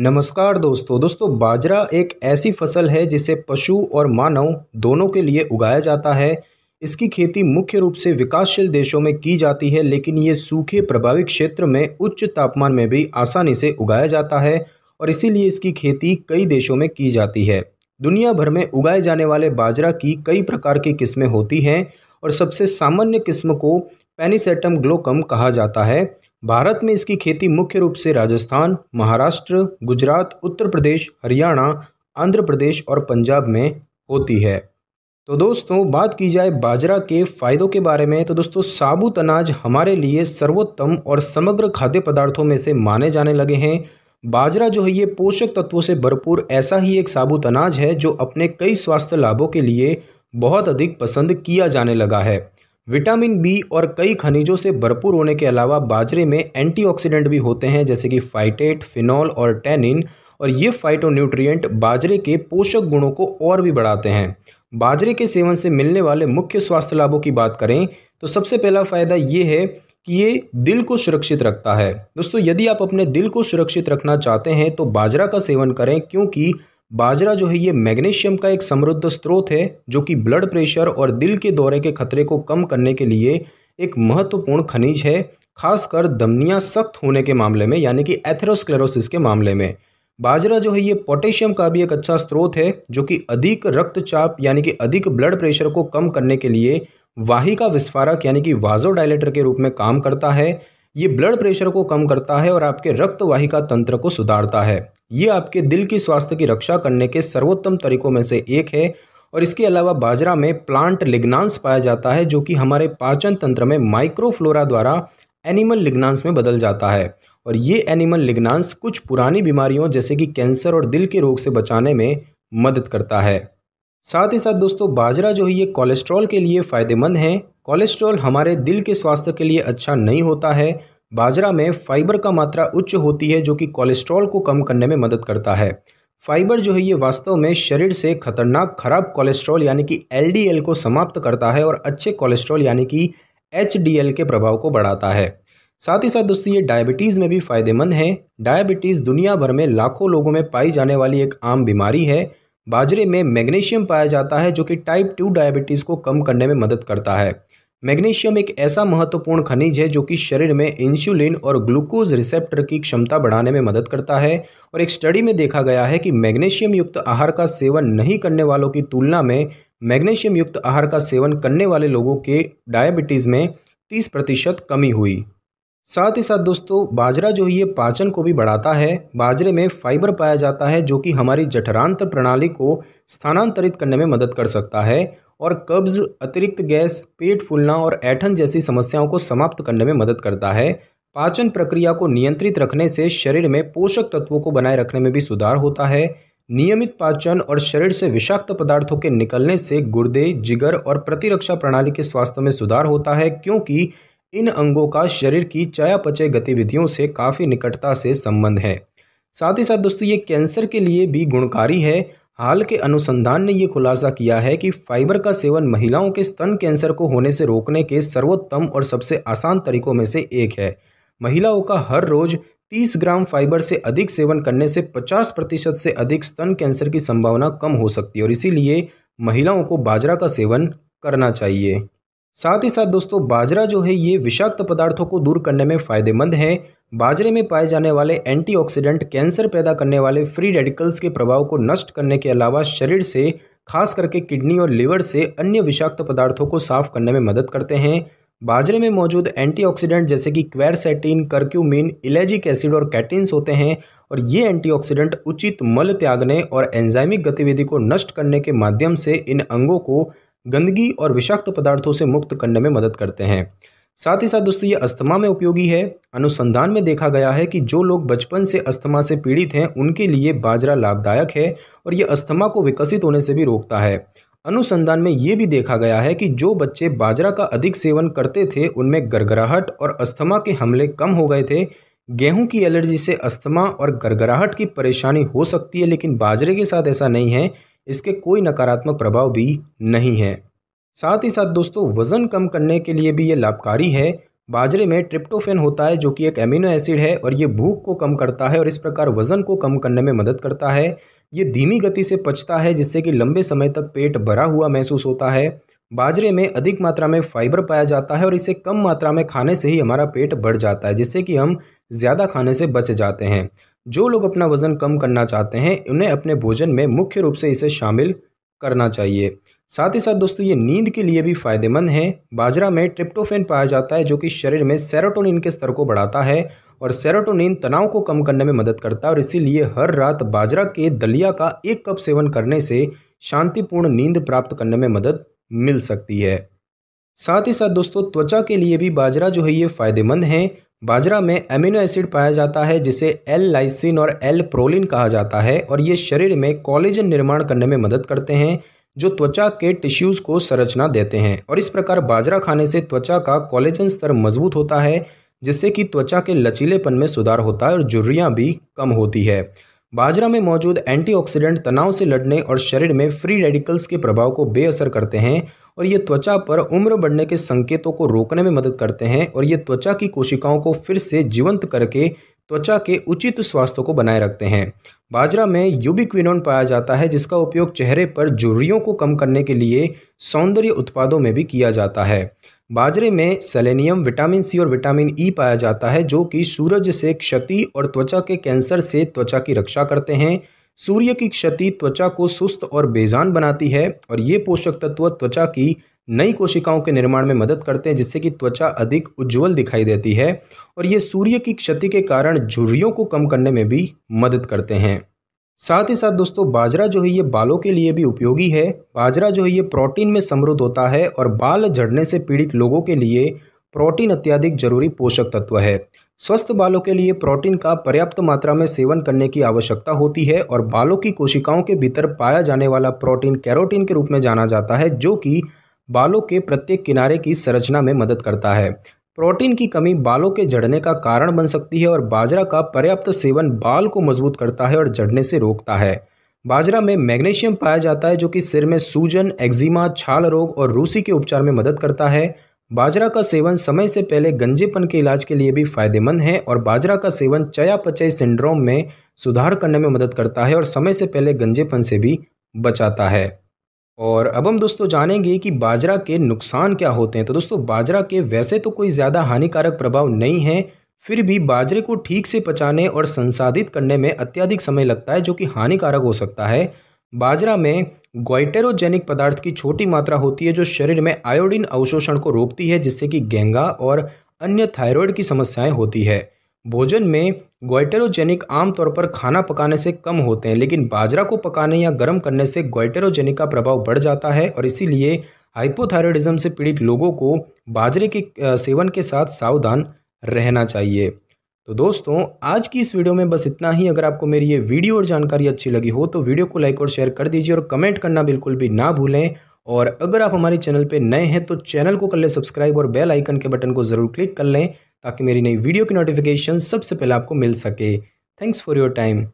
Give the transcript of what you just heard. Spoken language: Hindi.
नमस्कार दोस्तों दोस्तों बाजरा एक ऐसी फसल है जिसे पशु और मानव दोनों के लिए उगाया जाता है इसकी खेती मुख्य रूप से विकासशील देशों में की जाती है लेकिन ये सूखे प्रभावित क्षेत्र में उच्च तापमान में भी आसानी से उगाया जाता है और इसीलिए इसकी खेती कई देशों में की जाती है दुनिया भर में उगाए जाने वाले बाजरा की कई प्रकार की किस्में होती हैं और सबसे सामान्य किस्म को पेनिसेटम ग्लोकम कहा जाता है भारत में इसकी खेती मुख्य रूप से राजस्थान महाराष्ट्र गुजरात उत्तर प्रदेश हरियाणा आंध्र प्रदेश और पंजाब में होती है तो दोस्तों बात की जाए बाजरा के फायदों के बारे में तो दोस्तों साबुत अनाज हमारे लिए सर्वोत्तम और समग्र खाद्य पदार्थों में से माने जाने लगे हैं बाजरा जो है ये पोषक तत्वों से भरपूर ऐसा ही एक साबुत अनाज है जो अपने कई स्वास्थ्य लाभों के लिए बहुत अधिक पसंद किया जाने लगा है विटामिन बी और कई खनिजों से भरपूर होने के अलावा बाजरे में एंटीऑक्सीडेंट भी होते हैं जैसे कि फाइटेट फिनॉल और टैनिन और ये फाइटोन्यूट्रिएंट बाजरे के पोषक गुणों को और भी बढ़ाते हैं बाजरे के सेवन से मिलने वाले मुख्य स्वास्थ्य लाभों की बात करें तो सबसे पहला फ़ायदा ये है कि ये दिल को सुरक्षित रखता है दोस्तों यदि आप अपने दिल को सुरक्षित रखना चाहते हैं तो बाजरा का सेवन करें क्योंकि बाजरा जो है ये मैग्नीशियम का एक समृद्ध स्रोत है जो कि ब्लड प्रेशर और दिल के दौरे के खतरे को कम करने के लिए एक महत्वपूर्ण खनिज है खासकर दमनिया सख्त होने के मामले में यानी कि एथेरोस्क्लेरोसिस के मामले में बाजरा जो है ये पोटेशियम का भी एक अच्छा स्रोत है जो कि अधिक रक्तचाप यानी कि अधिक ब्लड प्रेशर को कम करने के लिए वाहिका विस्फारक यानी कि वाजो के रूप में काम करता है ये ब्लड प्रेशर को कम करता है और आपके रक्तवाहिका तंत्र को सुधारता है ये आपके दिल की स्वास्थ्य की रक्षा करने के सर्वोत्तम तरीकों में से एक है और इसके अलावा बाजरा में प्लांट लिग्नांस पाया जाता है जो कि हमारे पाचन तंत्र में माइक्रोफ्लोरा द्वारा एनिमल लिग्नांस में बदल जाता है और ये एनिमल लिग्नांस कुछ पुरानी बीमारियों जैसे कि कैंसर और दिल के रोग से बचाने में मदद करता है साथ ही साथ दोस्तों बाजरा जो है ये कोलेस्ट्रॉल के लिए फ़ायदेमंद है कोलेस्ट्रॉल हमारे दिल के स्वास्थ्य के लिए अच्छा नहीं होता है बाजरा में फाइबर का मात्रा उच्च होती है जो कि कोलेस्ट्रॉल को कम करने में मदद करता है फाइबर जो है ये वास्तव में शरीर से खतरनाक खराब कोलेस्ट्रॉल यानी कि एलडीएल को समाप्त करता है और अच्छे कोलेस्ट्रॉल यानी कि एचडीएल के प्रभाव को बढ़ाता है साथ ही साथ दोस्तों ये डायबिटीज़ में भी फ़ायदेमंद है डायबिटीज़ दुनिया भर में लाखों लोगों में पाई जाने वाली एक आम बीमारी है बाजरे में मैग्नीशियम पाया जाता है जो कि टाइप टू डायबिटीज़ को कम करने में मदद करता है मैग्नीशियम एक ऐसा महत्वपूर्ण खनिज है जो कि शरीर में इंसुलिन और ग्लूकोज रिसेप्टर की क्षमता बढ़ाने में मदद करता है और एक स्टडी में देखा गया है कि मैग्नीशियम युक्त आहार का सेवन नहीं करने वालों की तुलना में मैग्नीशियम युक्त आहार का सेवन करने वाले लोगों के डायबिटीज़ में तीस प्रतिशत कमी हुई साथ ही साथ दोस्तों बाजरा जो है ये पाचन को भी बढ़ाता है बाजरे में फाइबर पाया जाता है जो कि हमारी जठरांत प्रणाली को स्थानांतरित करने में मदद कर सकता है और कब्ज अतिरिक्त गैस पेट फूलना और ऐठन जैसी समस्याओं को समाप्त करने में मदद करता है पाचन प्रक्रिया को नियंत्रित रखने से शरीर में पोषक तत्वों को बनाए रखने में भी सुधार होता है नियमित पाचन और शरीर से विषाक्त पदार्थों के निकलने से गुर्दे जिगर और प्रतिरक्षा प्रणाली के स्वास्थ्य में सुधार होता है क्योंकि इन अंगों का शरीर की चयापचय गतिविधियों से काफ़ी निकटता से संबंध है साथ ही साथ दोस्तों ये कैंसर के लिए भी गुणकारी है हाल के अनुसंधान ने ये खुलासा किया है कि फाइबर का सेवन महिलाओं के स्तन कैंसर को होने से रोकने के सर्वोत्तम और सबसे आसान तरीकों में से एक है महिलाओं का हर रोज 30 ग्राम फाइबर से अधिक सेवन करने से 50 प्रतिशत से अधिक स्तन कैंसर की संभावना कम हो सकती है और इसीलिए महिलाओं को बाजरा का सेवन करना चाहिए साथ ही साथ दोस्तों बाजरा जो है ये विषाक्त पदार्थों को दूर करने में फ़ायदेमंद है बाजरे में पाए जाने वाले एंटीऑक्सीडेंट कैंसर पैदा करने वाले फ्री रेडिकल्स के प्रभाव को नष्ट करने के अलावा शरीर से खास करके किडनी और लिवर से अन्य विषाक्त पदार्थों को साफ करने में मदद करते हैं बाजरे में मौजूद एंटीऑक्सीडेंट जैसे कि क्वेरसेटिन करक्यूमिन इलेजिक एसिड और कैटिन्स होते हैं और ये एंटीऑक्सीडेंट उचित मल त्यागने और एंजाइमिक गतिविधि को नष्ट करने के माध्यम से इन अंगों को गंदगी और विषाक्त पदार्थों से मुक्त करने में मदद करते हैं साथ ही साथ दोस्तों ये अस्थमा में उपयोगी है अनुसंधान में देखा गया है कि जो लोग बचपन से अस्थमा से पीड़ित हैं उनके लिए बाजरा लाभदायक है और ये अस्थमा को विकसित होने से भी रोकता है अनुसंधान में ये भी देखा गया है कि जो बच्चे बाजरा का अधिक सेवन करते थे उनमें गरगराहट और अस्थमा के हमले कम हो गए थे गेहूं की एलर्जी से अस्थमा और गरगराहट की परेशानी हो सकती है लेकिन बाजरे के साथ ऐसा नहीं है इसके कोई नकारात्मक प्रभाव भी नहीं है साथ ही साथ दोस्तों वज़न कम करने के लिए भी ये लाभकारी है बाजरे में ट्रिप्टोफेन होता है जो कि एक एमिनो एसिड है और ये भूख को कम करता है और इस प्रकार वज़न को कम करने में मदद करता है ये धीमी गति से पचता है जिससे कि लंबे समय तक पेट भरा हुआ महसूस होता है बाजरे में अधिक मात्रा में फाइबर पाया जाता है और इसे कम मात्रा में खाने से ही हमारा पेट बढ़ जाता है जिससे कि हम ज़्यादा खाने से बच जाते हैं जो लोग अपना वज़न कम करना चाहते हैं उन्हें अपने भोजन में मुख्य रूप से इसे शामिल करना चाहिए साथ ही साथ दोस्तों ये नींद के लिए भी फायदेमंद है बाजरा में ट्रिप्टोफेन पाया जाता है जो कि शरीर में सेरोटोनिन के स्तर को बढ़ाता है और सेरोटोनिन तनाव को कम करने में मदद करता है और इसीलिए हर रात बाजरा के दलिया का एक कप सेवन करने से शांतिपूर्ण नींद प्राप्त करने में मदद मिल सकती है साथ ही साथ दोस्तों त्वचा के लिए भी बाजरा जो है ये फ़ायदेमंद है बाजरा में अमीनो एसिड पाया जाता है जिसे एल लाइसिन और एल प्रोलिन कहा जाता है और ये शरीर में कॉलेजन निर्माण करने में मदद करते हैं जो त्वचा के टिश्यूज़ को संरचना देते हैं और इस प्रकार बाजरा खाने से त्वचा का कॉलेजन स्तर मजबूत होता है जिससे कि त्वचा के लचीलेपन में सुधार होता है और जुर्रियाँ भी कम होती है बाजरा में मौजूद एंटीऑक्सीडेंट तनाव से लड़ने और शरीर में फ्री रेडिकल्स के प्रभाव को बेअसर करते हैं और ये त्वचा पर उम्र बढ़ने के संकेतों को रोकने में मदद करते हैं और ये त्वचा की कोशिकाओं को फिर से जीवंत करके त्वचा के उचित स्वास्थ्य को बनाए रखते हैं बाजरा में यूबिक्विनोन पाया जाता है जिसका उपयोग चेहरे पर झुर्रियों को कम करने के लिए सौंदर्य उत्पादों में भी किया जाता है बाजरे में सेलेनियम विटामिन सी और विटामिन ई e पाया जाता है जो कि सूरज से क्षति और त्वचा के कैंसर से त्वचा की रक्षा करते हैं सूर्य की क्षति त्वचा को सुस्त और बेजान बनाती है और ये पोषक तत्व त्वचा की नई कोशिकाओं के निर्माण में मदद करते हैं जिससे कि त्वचा अधिक उज्जवल दिखाई देती है और ये सूर्य की क्षति के कारण झुर्रियों को कम करने में भी मदद करते हैं साथ ही साथ दोस्तों बाजरा जो है ये बालों के लिए भी उपयोगी है बाजरा जो है ये प्रोटीन में समृद्ध होता है और बाल झड़ने से पीड़ित लोगों के लिए प्रोटीन अत्याधिक जरूरी पोषक तत्व है स्वस्थ बालों के लिए प्रोटीन का पर्याप्त मात्रा में सेवन करने की आवश्यकता होती है और बालों की कोशिकाओं के भीतर पाया जाने वाला प्रोटीन कैरोटीन के रूप में जाना जाता है जो कि बालों के प्रत्येक किनारे की संरचना में मदद करता है प्रोटीन की कमी बालों के झड़ने का कारण बन सकती है और बाजरा का पर्याप्त सेवन बाल को मजबूत करता है और झड़ने से रोकता है बाजरा में मैग्नीशियम पाया जाता है जो कि सिर में सूजन एक्जिमा छाल रोग और रूसी के उपचार में मदद करता है बाजरा का सेवन समय से पहले गंजेपन के इलाज के लिए भी फायदेमंद है और बाजरा का सेवन चयापचय सिंड्रोम में सुधार करने में मदद करता है और समय से पहले गंजेपन से भी बचाता है और अब हम दोस्तों जानेंगे कि बाजरा के नुकसान क्या होते हैं तो दोस्तों बाजरा के वैसे तो कोई ज़्यादा हानिकारक प्रभाव नहीं है फिर भी बाजरे को ठीक से पचाने और संसाधित करने में अत्यधिक समय लगता है जो कि हानिकारक हो सकता है बाजरा में ग्वाइटेरोजेनिक पदार्थ की छोटी मात्रा होती है जो शरीर में आयोडीन अवशोषण को रोकती है जिससे कि गेंगा और अन्य थायरॉयड की समस्याएं होती है भोजन में ग्वाइटेरोजेनिक आमतौर पर खाना पकाने से कम होते हैं लेकिन बाजरा को पकाने या गर्म करने से ग्वाइटेरोजेनिक का प्रभाव बढ़ जाता है और इसीलिए हाइपोथायरॉयडिज्म से पीड़ित लोगों को बाजरे के सेवन के साथ सावधान रहना चाहिए तो दोस्तों आज की इस वीडियो में बस इतना ही अगर आपको मेरी ये वीडियो और जानकारी अच्छी लगी हो तो वीडियो को लाइक और शेयर कर दीजिए और कमेंट करना बिल्कुल भी ना भूलें और अगर आप हमारे चैनल पे नए हैं तो चैनल को कर लें सब्सक्राइब और बेल आइकन के बटन को ज़रूर क्लिक कर लें ताकि मेरी नई वीडियो की नोटिफिकेशन सबसे पहले आपको मिल सके थैंक्स फॉर योर टाइम